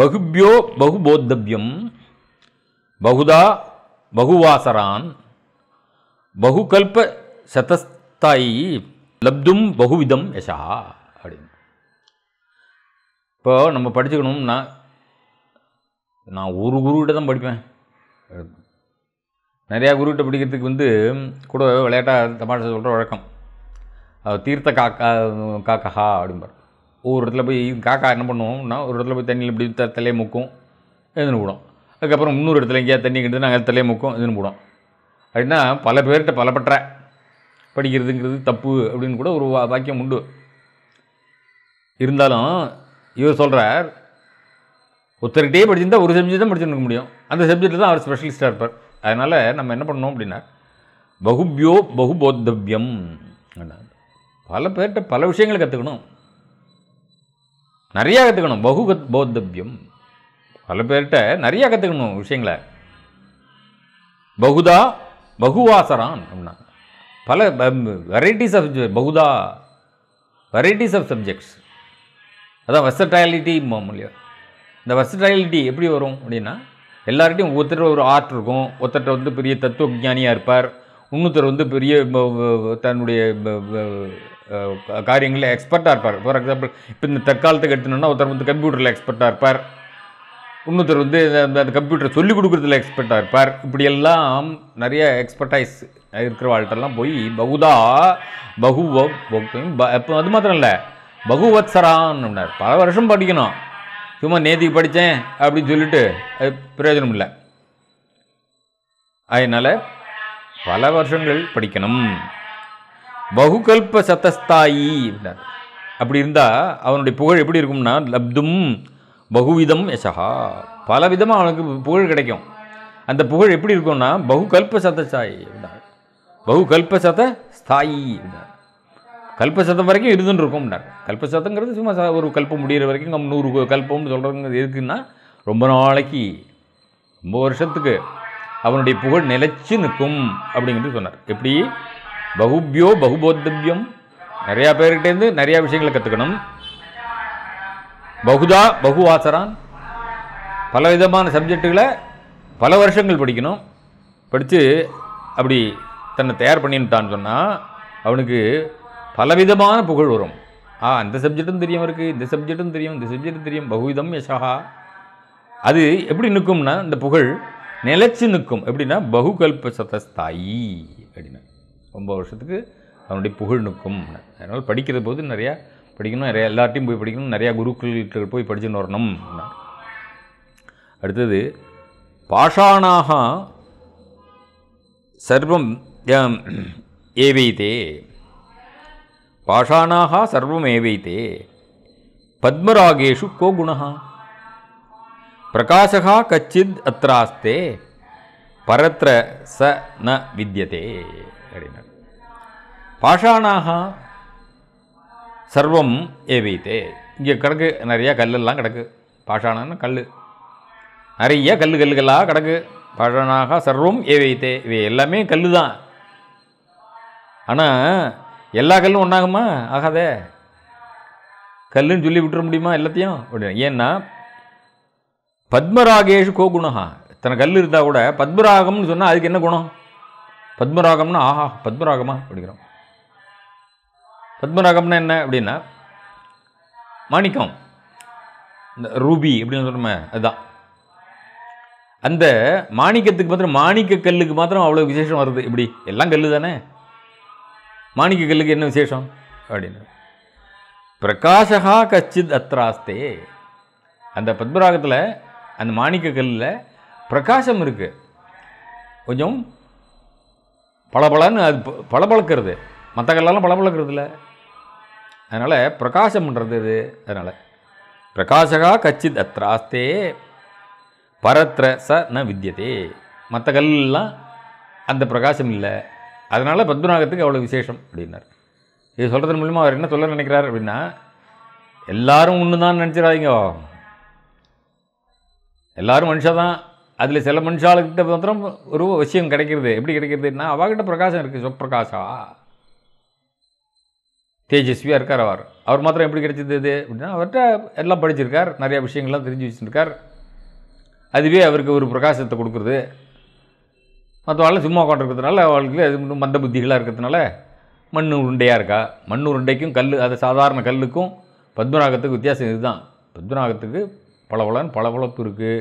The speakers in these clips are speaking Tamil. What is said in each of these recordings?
பகுபியோ பகுபோத்தவ்யம் பகுதா பகுவாசரான் பகுகல்ப சதஸ்தாயி லப்தும் பகுவிதம் யசா அப்படின்னு இப்போ நம்ம படிச்சுக்கணும்னா நான் ஒரு குருக்கிட்ட தான் படிப்பேன் நிறையா குருக்கிட்ட படிக்கிறதுக்கு வந்து கூட விளையாட்டாக தமாஷை சொல்கிற வழக்கம் தீர்த்த காக்கா காக்கஹா அப்படின்பார் ஒரு இடத்துல போய் காக்கா என்ன பண்ணுவோம்னா ஒரு இடத்துல போய் தண்ணியில் இப்படி தலையை முக்கும் எதுன்னு போடும் அதுக்கப்புறம் இன்னொரு இடத்துல எங்கேயாவது தண்ணி கிட்டு நாங்கள் தலையை முக்கும் எதுன்னு போடும் அப்படின்னா பல பேர்கிட்ட பற்ற படிக்கிறதுங்கிறது தப்பு அப்படின்னு கூட ஒரு வாக்கியம் உண்டு இருந்தாலும் இவர் சொல்கிறார் ஒருத்தர்கிட்டயே படிச்சிருந்தா ஒரு சப்ஜெக்ட் தான் படிச்சுருக்க முடியும் அந்த சப்ஜெக்டில் தான் அவர் ஸ்பெஷலிஸ்டாக இருப்பார் அதனால் நம்ம என்ன பண்ணோம் அப்படின்னா பகுபியோ பகுபோத்தவியம் பல பேர்கிட்ட பல விஷயங்களை கற்றுக்கணும் நிறையா கற்றுக்கணும் பகுகத் போத்தவியம் பல பேர்கிட்ட நிறையா கற்றுக்கணும் விஷயங்களை பகுதா பகுவாசரான் அப்படின்னா பல வெரைட்டிஸ் ஆஃப் பகுதா வெரைட்டிஸ் ஆஃப் சப்ஜெக்ட்ஸ் அதான் வெஸ்டாலிட்டி மொழியா இந்த வெஸ்டாலிட்டி எப்படி வரும் அப்படின்னா எல்லார்கிட்டையும் ஒருத்தர் ஒரு ஆர்ட் இருக்கும் ஒருத்தர் வந்து பெரிய தத்துவ ஜானியாக இருப்பார் இன்னொருத்தர் வந்து பெரிய தன்னுடைய காரியங்களில் எக்ஸ்பர்ட்டாக இருப்பார் ஃபார் எக்ஸாம்பிள் இப்போ இந்த தற்காலத்துக்கு எடுத்துனோன்னா ஒருத்தர் வந்து கம்ப்யூட்டரில் எக்ஸ்பர்ட்டாக இருப்பார் இன்னொருத்தர் வந்து அந்த கம்ப்யூட்டரை சொல்லிக் கொடுக்குறதுல எக்ஸ்பர்ட்டாக இருப்பார் இப்படியெல்லாம் நிறைய எக்ஸ்பர்டைஸ் இருக்கிற வாழ்க்கெல்லாம் போய் பகுதா பகுவ எப்போ அது மாத்திரம் இல்லை பகுவத்சரான்னு பல வருஷம் படிக்கணும் சும்மா நேத்திக்கு படித்தேன் அப்படின்னு சொல்லிட்டு அது பிரயோஜனம் இல்லை அதனால் பல வருஷங்கள் படிக்கணும் பகுகல்ப சதஸ்தாயி அப்படி இருந்தால் அவனுடைய புகழ் எப்படி இருக்கும்னா லப்தும் பகுவிதம் யசகா விதமாக அவனுக்கு புகழ் கிடைக்கும் அந்த புகழ் எப்படி இருக்கும்னா பகுகல்ப சதஸ்தாயி பகுகல்ப சத ஸ்தாயி கல்பசதம் வரைக்கும் இருந்துன்னு இருக்கும்னார் கல்பசதங்கிறது சும்மா ஒரு கல்பம் முடிகிற வரைக்கும் நம்ம நூறு கல்பம்னு சொல்கிறது இருக்குதுன்னா ரொம்ப நாளைக்கு ரொம்ப வருஷத்துக்கு அவனுடைய புகழ் நிலைச்சு நிற்கும் அப்படிங்கிறது சொன்னார் எப்படி பகுபியோ பகுபோத்தவியம் நிறையா பேர்கிட்டேருந்து நிறையா விஷயங்களை கற்றுக்கணும் பகுதா பகுவாசரான் பல விதமான சப்ஜெக்டுகளை பல வருஷங்கள் படிக்கணும் படித்து அப்படி தன்னை தயார் பண்ணிட்டான்னு சொன்னால் அவனுக்கு பலவிதமான புகழ் வரும் ஆ அந்த சப்ஜெக்டும் தெரியும் இருக்குது இந்த சப்ஜெக்டும் தெரியும் இந்த சப்ஜெக்டும் தெரியும் பகுவிதம் யசகா அது எப்படி நிற்கும்னா இந்த புகழ் நிலச்சி நிற்கும் எப்படின்னா பகுகல்பசதஸ்தாயி அப்படின்னா ரொம்ப வருஷத்துக்கு அவனுடைய புகழ் நிற்கும் அதனால் படிக்கிற போது நிறையா படிக்கணும் நிறையா எல்லார்ட்டையும் போய் படிக்கணும் நிறையா குருக்கள் போய் படிச்சுன்னு வரணும் அடுத்தது பாஷாணாக சர்வம் ஏவைத்தே பாஷாணாக சர்வம் ஏவைத்தே பத்மராகேஷு கோ குண பிரகாசகா கச்சித் அத்ராஸ்தே பரத்ர ச ந வித்தியதே அப்படின்னார் பாஷாணாக சர்வம் ஏவித்தே இங்கே கிடக்கு நிறையா கல்லெல்லாம் கிடக்கு பாஷாணன்னு கல் நிறைய கல் கல்லுகளாக கிடக்கு பாஷாணாக சர்வம் ஏவைத்தே இவை எல்லாமே கல் தான் ஆனால் எல்லா கல்லும் ஒன்றாகுமா ஆகாதே கல்லுன்னு சொல்லி விட்டுற முடியுமா எல்லாத்தையும் ஏன்னா பத்மராகேஷ் கோகுணா இத்தனை கல் இருந்தால் கூட பத்மராகம்னு சொன்னால் அதுக்கு என்ன குணம் பத்மராகம்னா ஆஹா பத்மராகமா அப்படிங்கிறோம் பத்மராகம்னா என்ன அப்படின்னா மாணிக்கம் இந்த ரூபி அப்படின்னு சொல்கிறோமே அதுதான் அந்த மாணிக்கத்துக்கு மாத்திரம் மாணிக்க கல்லுக்கு மாத்திரம் அவ்வளோ விசேஷம் வருது இப்படி எல்லாம் கல் தானே மாணிக்க கல்லுக்கு என்ன விசேஷம் அப்படின்னு பிரகாஷகா கச்சித் அத்ராஸ்தே அந்த பத்மராகத்தில் அந்த மாணிக்க கல்லில் பிரகாசம் இருக்குது கொஞ்சம் பளபளன்னு அது பளபளக்கிறது மற்ற கல்லெல்லாம் பளபளக்கிறது இல்லை அதனால் பிரகாசம் பண்ணுறது இது அதனால் பிரகாசகா கச்சித் அத்ராஸ்தே பரத்ர ச ந வித்தியதே மற்ற கல்லாம் அந்த பிரகாசம் இல்லை அதனால் பத்மநாகத்துக்கு அவ்வளோ விசேஷம் அப்படின்னார் இது சொல்கிறது மூலிமா அவர் என்ன சொல்ல நினைக்கிறார் அப்படின்னா எல்லாரும் ஒன்று தான் நினச்சிடாதீங்க எல்லாரும் மனுஷ தான் அதில் சில மனுஷாளுக்கிட்ட மாத்திரம் ஒரு விஷயம் கிடைக்கிறது எப்படி கிடைக்கிறதுன்னா அவகிட்ட பிரகாசம் இருக்குது சுப்பிரகாஷா தேஜஸ்வியாக இருக்கார் அவர் அவர் மாத்திரம் எப்படி கிடைச்சது இது அப்படின்னா அவர்கிட்ட எல்லாம் படிச்சிருக்கார் நிறையா விஷயங்கள்லாம் தெரிஞ்சு வச்சுருக்கார் அதுவே அவருக்கு ஒரு பிரகாசத்தை கொடுக்குறது மற்றவாள் சும்மா உட்காந்துருக்கிறதுனால அவளுக்கு அது மட்டும் மந்த புத்திகளாக இருக்கிறதுனால மண் உருண்டையாக இருக்கா மண் உருண்டைக்கும் கல் அது சாதாரண கல்லுக்கும் பத்மநாகத்துக்கு வித்தியாசம் இதுதான் பத்மநாகத்துக்கு பல பளபளப்பு இருக்குது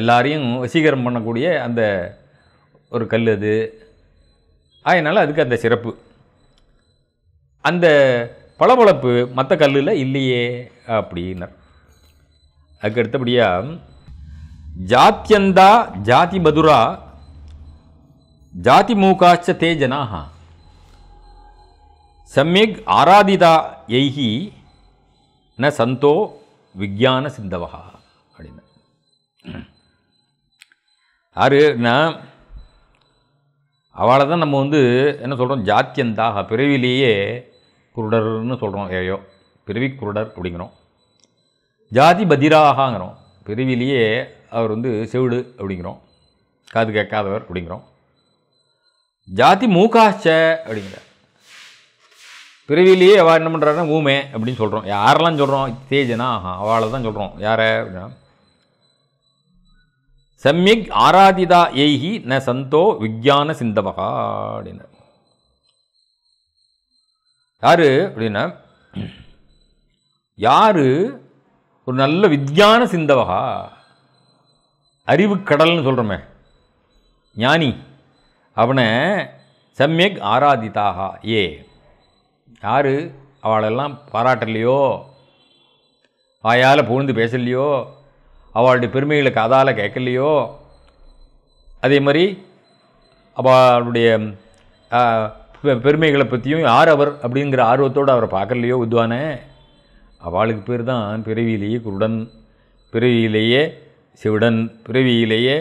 எல்லாரையும் வசீகரம் பண்ணக்கூடிய அந்த ஒரு கல் அது அதனால் அதுக்கு அந்த சிறப்பு அந்த பளபளப்பு மற்ற கல்லில் இல்லையே அப்படின்னார் அதுக்கு அடுத்தபடியாக ஜாத்தியந்தா ஜாதி மதுரா ஜாதி மூகாச்ச தேஜனாக சம்யக் சமயக் ஆராதிதா எய்கி ந சந்தோ விஜான சிந்தவகா என்ன அவளை தான் நம்ம வந்து என்ன சொல்கிறோம் ஜாத்தியந்தாக பிறவிலேயே குருடர்னு சொல்கிறோம் ஏயோ பிறவி குருடர் அப்படிங்கிறோம் ஜாதி பதிராகங்கிறோம் பிறவிலேயே அவர் வந்து செவிடு அப்படிங்கிறோம் காது கேட்காதவர் அப்படிங்கிறோம் ஜாதி மூகாச்ச அப்படிங்கிற பிறவிலேயே அவள் என்ன பண்ணுறாருன்னா ஊமே அப்படின்னு சொல்கிறோம் யாரெல்லாம் சொல்கிறோம் தேஜனா ஆஹா அவளை தான் சொல்கிறோம் யாரை அப்படின்னா சம்யக் ஆராதிதா எய்கி ந சந்தோ விஜான சிந்தவகா அப்படின்னு யாரு அப்படின்னா யார் ஒரு நல்ல வித்யான சிந்தவகா அறிவு கடல்னு சொல்கிறோமே ஞானி அவனை சம்யக் ஆராதிதாக ஏ யார் அவளெல்லாம் பாராட்டலையோ வாயால் புகுந்து பேசலையோ அவளுடைய பெருமைகளை காதால் கேட்கலையோ அதே மாதிரி அவளுடைய பெருமைகளை பற்றியும் யார் அவர் அப்படிங்கிற ஆர்வத்தோடு அவரை பார்க்கலையோ வித்வானே அவளுக்கு பேர் தான் பிறவியிலேயே குருடன் பிறவியிலேயே சிவடன் பிறவியிலேயே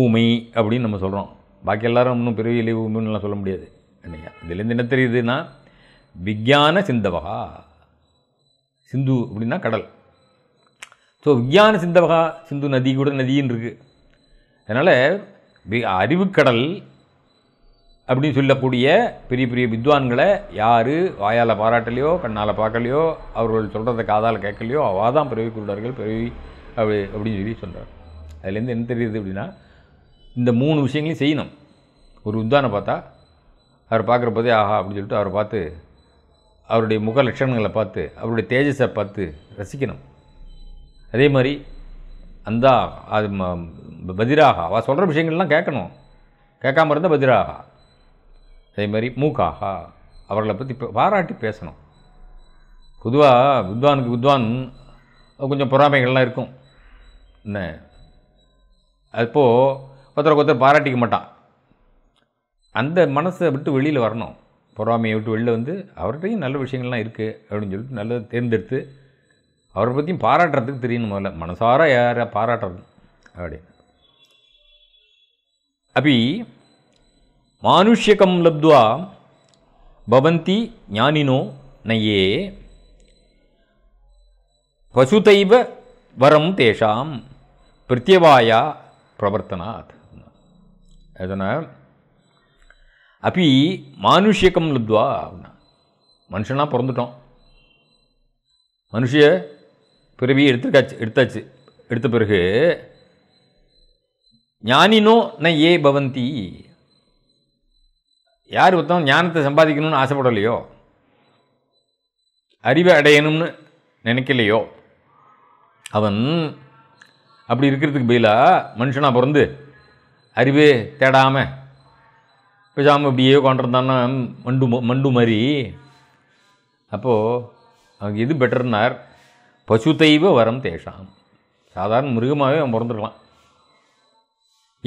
ஊமை அப்படின்னு நம்ம சொல்கிறோம் பாக்கி எல்லோரும் இன்னும் பிறவியிலேயே ஊமைன்னுலாம் சொல்ல முடியாது இல்லையா இதுலேருந்து என்ன தெரியுதுன்னா விஜான சிந்தவா சிந்து அப்படின்னா கடல் ஸோ விஞ்ஞான சிந்தவகா சிந்து நதி கூட நதின்னு இருக்குது அதனால் அறிவுக்கடல் அப்படின்னு சொல்லக்கூடிய பெரிய பெரிய வித்வான்களை யார் வாயால் பாராட்டலையோ கண்ணால் பார்க்கலையோ அவர்கள் சொல்கிறத காதால் கேட்கலையோ அவா தான் பிறவி கொள்வார்கள் பிறவி அப்படி அப்படின்னு சொல்லி சொல்கிறார் அதுலேருந்து என்ன தெரியுது அப்படின்னா இந்த மூணு விஷயங்களையும் செய்யணும் ஒரு வித்வானை பார்த்தா அவர் பார்க்குற போதே ஆஹா அப்படின்னு சொல்லிட்டு அவரை பார்த்து அவருடைய முக லட்சணங்களை பார்த்து அவருடைய தேஜஸை பார்த்து ரசிக்கணும் அதே மாதிரி அந்த அது பதிராகா அவள் சொல்கிற விஷயங்கள்லாம் கேட்கணும் கேட்காம இருந்தால் பதிராகா அதே மாதிரி மூக்காகா அவர்களை பற்றி பாராட்டி பேசணும் பொதுவாக வித்வானுக்கு வித்வான் கொஞ்சம் பொறாமைகள்லாம் இருக்கும் என்ன அப்போது ஒருத்தரை ஒருத்தர் பாராட்டிக்க மாட்டான் அந்த மனசை விட்டு வெளியில் வரணும் பொறாமையை விட்டு வெளியில் வந்து அவர்கிட்டையும் நல்ல விஷயங்கள்லாம் இருக்குது அப்படின்னு சொல்லிட்டு நல்லது தேர்ந்தெடுத்து அவரை பற்றியும் பாராட்டுறதுக்கு தெரியணும் முதல்ல மனசார யாரை பாராட்டுறது அப்படி அப்படி மானுஷ்யகம் லப்துவா பவந்தி ஞானினோ நையே பசுதைவ வரம் தேஷாம் பிரத்யவாயா பிரவர்த்தனாத் அதனால் அப்பி மானுஷ்யக்கம் லப்துவா அப்படின்னா மனுஷனாக பிறந்துட்டோம் மனுஷிய பிறவி எடுத்துக்காச்சு எடுத்தாச்சு எடுத்த பிறகு ஞானினோ ந ஏ பவந்தி யார் ஒருத்தன் ஞானத்தை சம்பாதிக்கணும்னு ஆசைப்படலையோ அறிவை அடையணும்னு நினைக்கலையோ அவன் அப்படி இருக்கிறதுக்கு பதிலாக மனுஷனாக பிறந்து அறிவு தேடாமல் பேசாமல் இப்படியே கொண்டிருந்தான்னா மண்டு மண்டு மாதிரி அப்போது அவங்க எது பெட்டர்னார் பசு தெய்வ வரம் தேஷாம் சாதாரண மிருகமாகவே அவன் பிறந்துருக்கலாம்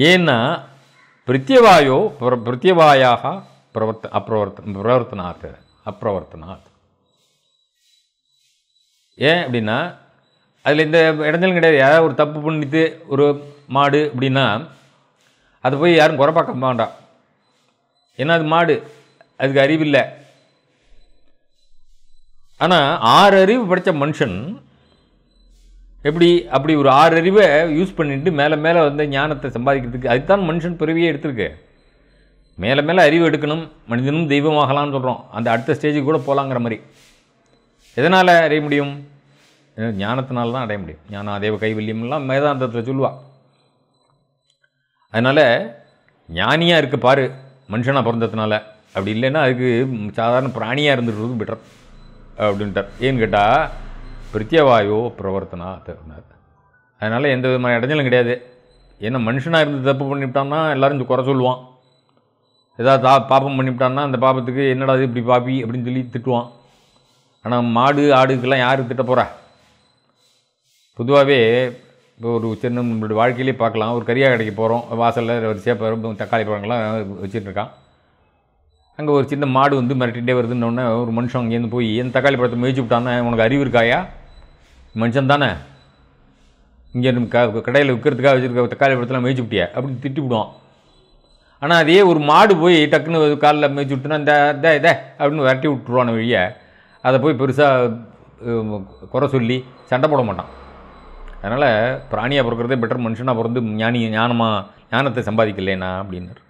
ஏன்னா பிரத்யவாயோ பிர பிரத்யவாயாக பிரவர்த்த அப்ரவர்த்த பிரவர்த்தனாத் அப்ரவர்த்தனாத் ஏன் அப்படின்னா அதில் இந்த இடஞ்சலும் கிடையாது யாராவது ஒரு தப்பு பண்ணிட்டு ஒரு மாடு அப்படின்னா அது போய் யாரும் குறை பார்க்க மாட்டான் ஏன்னா அது மாடு அதுக்கு அறிவில்லை ஆனால் ஆறு அறிவு படித்த மனுஷன் எப்படி அப்படி ஒரு ஆறு அறிவை யூஸ் பண்ணிட்டு மேலே மேலே வந்து ஞானத்தை சம்பாதிக்கிறதுக்கு அதுதான் மனுஷன் பிறவியே எடுத்திருக்கு மேலே மேலே அறிவு எடுக்கணும் மனிதனும் தெய்வமாகலாம்னு சொல்கிறோம் அந்த அடுத்த ஸ்டேஜுக்கு கூட போகலாங்கிற மாதிரி எதனால் அடைய முடியும் ஞானத்தினால தான் அடைய முடியும் ஞானம் தேவ கைவல்யம்லாம் மேதாந்தத்தில் சொல்லுவாள் அதனால் ஞானியாக இருக்க பாரு மனுஷனாக பிறந்ததுனால அப்படி இல்லைன்னா அதுக்கு சாதாரண பிராணியாக இருந்துட்டு பெட்டர் அப்படின்ட்டார் ஏன்னு கேட்டால் பிரித்யவாயோ பிரவர்த்தனா தருனார் அதனால் எந்த விதமான இடைஞ்சலும் கிடையாது ஏன்னா மனுஷனாக இருந்து தப்பு பண்ணிவிட்டான்னா எல்லோரும் இந்த குறை சொல்லுவான் ஏதாவது தா பாப்பம் பண்ணிவிட்டான்னா அந்த பாப்பத்துக்கு என்னடா இது இப்படி பாப்பி அப்படின்னு சொல்லி திட்டுவான் ஆனால் மாடு ஆடுக்கெல்லாம் யார் திட்ட போகிற பொதுவாகவே இப்போ ஒரு சின்ன நம்மளுடைய வாழ்க்கையிலே பார்க்கலாம் ஒரு கரியா கடைக்கு போகிறோம் வாசலில் வரிசையாக பருப்பு தக்காளி பழங்கள்லாம் இருக்கான் அங்கே ஒரு சின்ன மாடு வந்து மிரட்டிகிட்டே வருதுன்னொன்னே ஒரு மனுஷன் அங்கேருந்து போய் என் தக்காளி பழத்தை முயற்சி விட்டான்னா உனக்கு அறிவு இருக்காயா மனுஷன் தானே இங்கே க கடையில் விற்கிறதுக்காக வச்சுருக்க தக்காளி பழத்தெல்லாம் மேய்ச்சி விட்டியா அப்படின்னு திட்டி விடுவோம் ஆனால் அதே ஒரு மாடு போய் டக்குன்னு காலில் மேய்ச்சி விட்டுனா இந்த இதே இதே அப்படின்னு விரட்டி விட்டுருவான வழியை அதை போய் பெருசாக குறை சொல்லி சண்டை போட மாட்டான் அதனால் பிராணியாக பிறக்கிறதே பெட்டர் மனுஷனாக பிறந்து ஞானி ஞானமாக ஞானத்தை சம்பாதிக்கலைனா அப்படின்னாரு